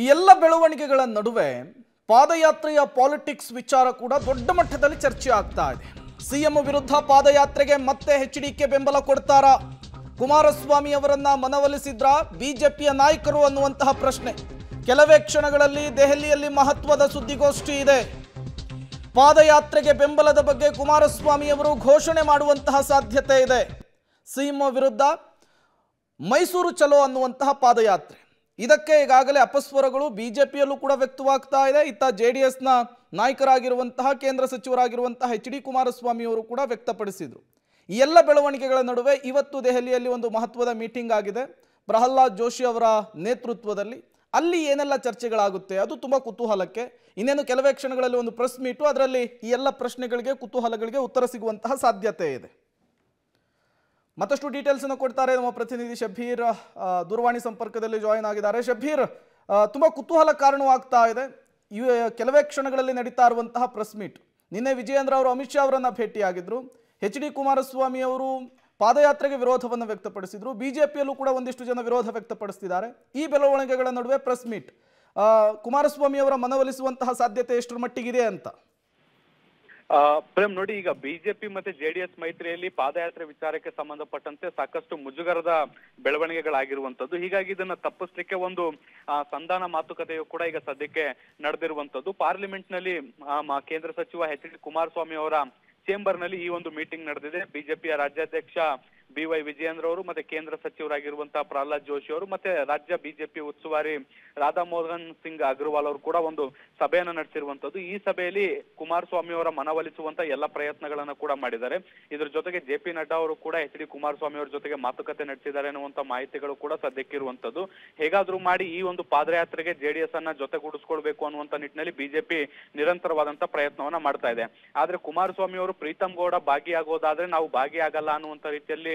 ಈ ಎಲ್ಲ ಬೆಳವಣಿಗೆಗಳ ನಡುವೆ ಪಾದಯಾತ್ರೆಯ ಪಾಲಿಟಿಕ್ಸ್ ವಿಚಾರ ಕೂಡ ದೊಡ್ಡ ಮಟ್ಟದಲ್ಲಿ ಚರ್ಚೆ ಆಗ್ತಾ ಇದೆ ಸಿಎಂ ವಿರುದ್ಧ ಪಾದಯಾತ್ರೆಗೆ ಮತ್ತೆ ಎಚ್ ಡಿ ಕೆ ಬೆಂಬಲ ಕೊಡ್ತಾರಾ ಕುಮಾರಸ್ವಾಮಿ ಅವರನ್ನ ಮನವೊಲಿಸಿದ್ರ ಬಿಜೆಪಿಯ ನಾಯಕರು ಅನ್ನುವಂತಹ ಪ್ರಶ್ನೆ ಕೆಲವೇ ಕ್ಷಣಗಳಲ್ಲಿ ದೆಹಲಿಯಲ್ಲಿ ಮಹತ್ವದ ಸುದ್ದಿಗೋಷ್ಠಿ ಇದೆ ಪಾದಯಾತ್ರೆಗೆ ಬೆಂಬಲದ ಬಗ್ಗೆ ಕುಮಾರಸ್ವಾಮಿ ಅವರು ಘೋಷಣೆ ಮಾಡುವಂತಹ ಸಾಧ್ಯತೆ ಇದೆ ಸಿಎಂ ವಿರುದ್ಧ ಮೈಸೂರು ಚಲೋ ಅನ್ನುವಂತಹ ಪಾದಯಾತ್ರೆ ಇದಕ್ಕೆ ಈಗಾಗಲೇ ಅಪಸ್ವರಗಳು ಬಿಜೆಪಿಯಲ್ಲೂ ಕೂಡ ವ್ಯಕ್ತವಾಗ್ತಾ ಇದೆ ಇತ್ತ ಜೆ ಡಿ ಎಸ್ನ ನಾಯಕರಾಗಿರುವಂತಹ ಕೇಂದ್ರ ಸಚಿವರಾಗಿರುವಂತಹ ಎಚ್ ಡಿ ಕುಮಾರಸ್ವಾಮಿ ಅವರು ಕೂಡ ವ್ಯಕ್ತಪಡಿಸಿದರು ಈ ಎಲ್ಲ ಬೆಳವಣಿಗೆಗಳ ನಡುವೆ ಇವತ್ತು ದೆಹಲಿಯಲ್ಲಿ ಒಂದು ಮಹತ್ವದ ಮೀಟಿಂಗ್ ಆಗಿದೆ ಪ್ರಹ್ಲಾದ್ ಜೋಶಿ ಅವರ ನೇತೃತ್ವದಲ್ಲಿ ಅಲ್ಲಿ ಏನೆಲ್ಲ ಚರ್ಚೆಗಳಾಗುತ್ತೆ ಅದು ತುಂಬ ಕುತೂಹಲಕ್ಕೆ ಇನ್ನೇನು ಕೆಲವೇ ಕ್ಷಣಗಳಲ್ಲಿ ಒಂದು ಪ್ರೆಸ್ ಮೀಟು ಅದರಲ್ಲಿ ಈ ಎಲ್ಲ ಪ್ರಶ್ನೆಗಳಿಗೆ ಕುತೂಹಲಗಳಿಗೆ ಉತ್ತರ ಸಿಗುವಂತಹ ಸಾಧ್ಯತೆ ಇದೆ ಮತ್ತಷ್ಟು ಡೀಟೇಲ್ಸ್ ಅನ್ನು ಕೊಡ್ತಾರೆ ನಮ್ಮ ಪ್ರತಿನಿಧಿ ಶಬೀರ್ ದೂರವಾಣಿ ಸಂಪರ್ಕದಲ್ಲಿ ಜಾಯಿನ್ ಆಗಿದ್ದಾರೆ ಶಬೀರ್ ತುಂಬಾ ಕುತೂಹಲ ಕಾರಣವಾಗ್ತಾ ಇದೆ ಕೆಲವೇ ಕ್ಷಣಗಳಲ್ಲಿ ನಡೀತಾ ಇರುವಂತಹ ಪ್ರೆಸ್ ಮೀಟ್ ನಿನ್ನೆ ವಿಜಯೇಂದ್ರ ಅವರು ಅಮಿತ್ ಶಾ ಅವರನ್ನ ಭೇಟಿಯಾಗಿದ್ರು ಎಚ್ ಡಿ ಕುಮಾರಸ್ವಾಮಿ ಅವರು ಪಾದಯಾತ್ರೆಗೆ ವಿರೋಧವನ್ನು ವ್ಯಕ್ತಪಡಿಸಿದ್ರು ಬಿಜೆಪಿಯಲ್ಲೂ ಕೂಡ ಒಂದಿಷ್ಟು ಜನ ವಿರೋಧ ವ್ಯಕ್ತಪಡಿಸಿದ್ದಾರೆ ಈ ಬೆಳವಣಿಗೆಗಳ ನಡುವೆ ಪ್ರೆಸ್ ಮೀಟ್ ಕುಮಾರಸ್ವಾಮಿ ಅವರ ಮನವೊಲಿಸುವಂತಹ ಸಾಧ್ಯತೆ ಎಷ್ಟರ ಮಟ್ಟಿಗಿದೆ ಅಂತ ಪ್ರೇಮ್ ನೋಡಿ ಈಗ ಬಿಜೆಪಿ ಮತ್ತೆ ಜೆಡಿಎಸ್ ಮೈತ್ರಿಯಲ್ಲಿ ಪಾದಯಾತ್ರೆ ವಿಚಾರಕ್ಕೆ ಸಂಬಂಧಪಟ್ಟಂತೆ ಸಾಕಷ್ಟು ಮುಜುಗರದ ಬೆಳವಣಿಗೆಗಳಾಗಿರುವಂತದ್ದು ಹೀಗಾಗಿ ಇದನ್ನ ತಪ್ಪಿಸ್ಲಿಕ್ಕೆ ಒಂದು ಸಂಧಾನ ಮಾತುಕತೆಯು ಕೂಡ ಈಗ ಸದ್ಯಕ್ಕೆ ನಡೆದಿರುವಂತದ್ದು ಪಾರ್ಲಿಮೆಂಟ್ ನಲ್ಲಿ ಕೇಂದ್ರ ಸಚಿವ ಎಚ್ ಡಿ ಕುಮಾರಸ್ವಾಮಿ ಅವರ ಚೇಂಬರ್ ನಲ್ಲಿ ಈ ಒಂದು ಮೀಟಿಂಗ್ ನಡೆದಿದೆ ಬಿಜೆಪಿಯ ರಾಜ್ಯಾಧ್ಯಕ್ಷ ಬಿ ವೈ ವಿಜಯೇಂದ್ರ ಅವರು ಮತ್ತೆ ಕೇಂದ್ರ ಸಚಿವರಾಗಿರುವಂತಹ ಪ್ರಹ್ಲಾದ್ ಜೋಶಿ ಅವರು ಮತ್ತೆ ರಾಜ್ಯ ಬಿಜೆಪಿ ಉಸ್ತುವಾರಿ ರಾಧಾ ಮೋಹನ್ ಸಿಂಗ್ ಅಗ್ರವಾಲ್ ಅವರು ಕೂಡ ಒಂದು ಸಭೆಯನ್ನು ನಡೆಸಿರುವಂತದ್ದು ಈ ಸಭೆಯಲ್ಲಿ ಕುಮಾರಸ್ವಾಮಿ ಅವರ ಮನವೊಲಿಸುವಂತ ಎಲ್ಲ ಪ್ರಯತ್ನಗಳನ್ನ ಕೂಡ ಮಾಡಿದ್ದಾರೆ ಇದರ ಜೊತೆಗೆ ಜೆ ಪಿ ನಡ್ಡಾ ಅವರು ಕೂಡ ಎಚ್ ಡಿ ಕುಮಾರಸ್ವಾಮಿ ಅವರ ಜೊತೆಗೆ ಮಾತುಕತೆ ನಡೆಸಿದ್ದಾರೆ ಅನ್ನುವಂತ ಮಾಹಿತಿಗಳು ಕೂಡ ಸದ್ಯಕ್ಕೆ ಇರುವಂತದ್ದು ಹೇಗಾದ್ರೂ ಮಾಡಿ ಈ ಒಂದು ಪಾದಯಾತ್ರೆಗೆ ಜೆಡಿಎಸ್ ಅನ್ನ ಜೊತೆಗೂಡಿಸ್ಕೊಳ್ಬೇಕು ಅನ್ನುವಂತ ನಿಟ್ಟಿನಲ್ಲಿ ಬಿಜೆಪಿ ನಿರಂತರವಾದಂತ ಪ್ರಯತ್ನವನ್ನ ಮಾಡ್ತಾ ಇದೆ ಆದ್ರೆ ಕುಮಾರಸ್ವಾಮಿ ಅವರು ಪ್ರೀತಂ ಗೌಡ ಭಾಗಿಯಾಗೋದಾದ್ರೆ ನಾವು ಭಾಗಿಯಾಗಲ್ಲ ಅನ್ನುವಂತ ರೀತಿಯಲ್ಲಿ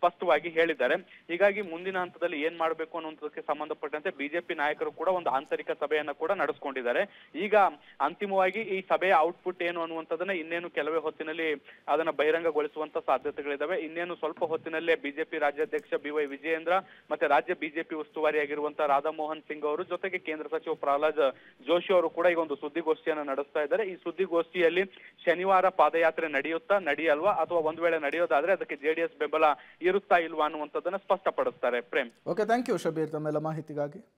ಸ್ಪಷ್ಟವಾಗಿ ಹೇಳಿದ್ದಾರೆ ಹೀಗಾಗಿ ಮುಂದಿನ ಹಂತದಲ್ಲಿ ಏನ್ ಮಾಡಬೇಕು ಅನ್ನುವಂಥದಕ್ಕೆ ಸಂಬಂಧಪಟ್ಟಂತೆ ಬಿಜೆಪಿ ನಾಯಕರು ಕೂಡ ಒಂದು ಆಂತರಿಕ ಸಭೆಯನ್ನ ಕೂಡ ನಡೆಸ್ಕೊಂಡಿದ್ದಾರೆ ಈಗ ಅಂತಿಮವಾಗಿ ಈ ಸಭೆಯ ಔಟ್ಪುಟ್ ಏನು ಅನ್ನುವಂಥದ್ದನ್ನ ಇನ್ನೇನು ಕೆಲವೇ ಹೊತ್ತಿನಲ್ಲಿ ಅದನ್ನ ಬಹಿರಂಗಗೊಳಿಸುವಂತ ಸಾಧ್ಯತೆಗಳಿದ್ದಾವೆ ಇನ್ನೇನು ಸ್ವಲ್ಪ ಹೊತ್ತಿನಲ್ಲೇ ಬಿಜೆಪಿ ರಾಜ್ಯಾಧ್ಯಕ್ಷ ಬಿ ವೈ ವಿಜಯೇಂದ್ರ ಮತ್ತೆ ರಾಜ್ಯ ಬಿಜೆಪಿ ಉಸ್ತುವಾರಿ ಆಗಿರುವಂತಹ ರಾಧಾಮೋಹನ್ ಸಿಂಗ್ ಅವರು ಜೊತೆಗೆ ಕೇಂದ್ರ ಸಚಿವ ಪ್ರಹ್ಲಾದ್ ಜೋಶಿ ಅವರು ಕೂಡ ಈಗ ಒಂದು ಸುದ್ದಿಗೋಷ್ಠಿಯನ್ನ ನಡೆಸ್ತಾ ಇದ್ದಾರೆ ಈ ಸುದ್ದಿಗೋಷ್ಠಿಯಲ್ಲಿ ಶನಿವಾರ ಪಾದಯಾತ್ರೆ ನಡೆಯುತ್ತಾ ನಡೆಯಲ್ವಾ ಅಥವಾ ಒಂದು ವೇಳೆ ನಡೆಯೋದಾದ್ರೆ ಅದಕ್ಕೆ ಜೆಡಿಎಸ್ ಬೆಂಬಲ ಇರುತ್ತಾ ಇಲ್ವಾ ಅನ್ನುವಂಥದ್ದನ್ನ ಸ್ಪಷ್ಟಪಡಿಸ್ತಾರೆ Prem okay thank you Shabbir ತಮ್ಮೆಲ್ಲ ಮಾಹಿತಿಗಾಗಿ